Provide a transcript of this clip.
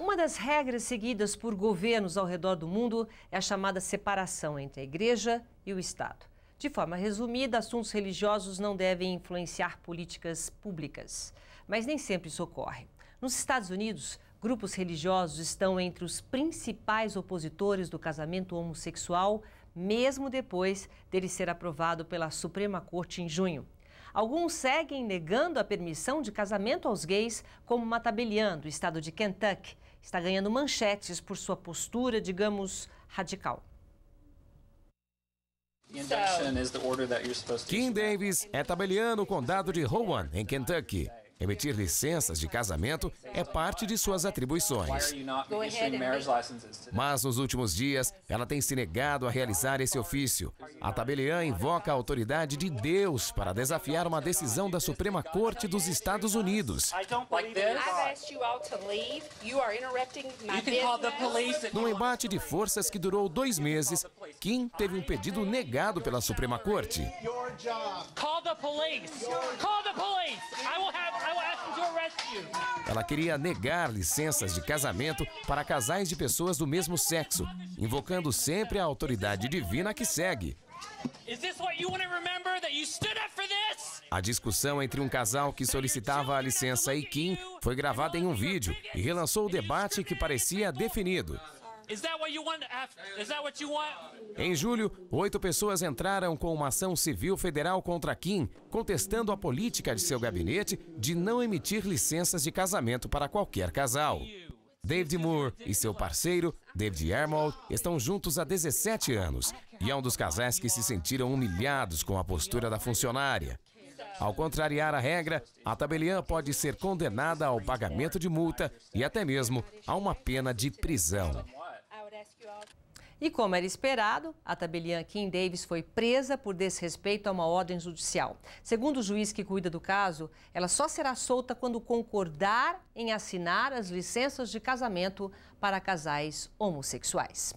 Uma das regras seguidas por governos ao redor do mundo é a chamada separação entre a igreja e o Estado. De forma resumida, assuntos religiosos não devem influenciar políticas públicas. Mas nem sempre isso ocorre. Nos Estados Unidos, grupos religiosos estão entre os principais opositores do casamento homossexual, mesmo depois dele ser aprovado pela Suprema Corte em junho. Alguns seguem negando a permissão de casamento aos gays, como Matabelian, do estado de Kentucky. Está ganhando manchetes por sua postura, digamos, radical. Kim Davis é tabeliano no condado de Rowan, em Kentucky. Emitir licenças de casamento é parte de suas atribuições. Mas nos últimos dias, ela tem se negado a realizar esse ofício. A tabeliã invoca a autoridade de Deus para desafiar uma decisão da Suprema Corte dos Estados Unidos. Num embate de forças que durou dois meses, Kim teve um pedido negado pela Suprema Corte. Ela queria negar licenças de casamento para casais de pessoas do mesmo sexo, invocando sempre a autoridade divina que segue. A discussão entre um casal que solicitava a licença e Kim foi gravada em um vídeo e relançou o debate que parecia definido. Em julho, oito pessoas entraram com uma ação civil federal contra Kim, contestando a política de seu gabinete de não emitir licenças de casamento para qualquer casal. David Moore e seu parceiro, David Arnold, estão juntos há 17 anos e é um dos casais que se sentiram humilhados com a postura da funcionária. Ao contrariar a regra, a tabeliã pode ser condenada ao pagamento de multa e até mesmo a uma pena de prisão. E como era esperado, a tabeliã Kim Davis foi presa por desrespeito a uma ordem judicial. Segundo o juiz que cuida do caso, ela só será solta quando concordar em assinar as licenças de casamento para casais homossexuais.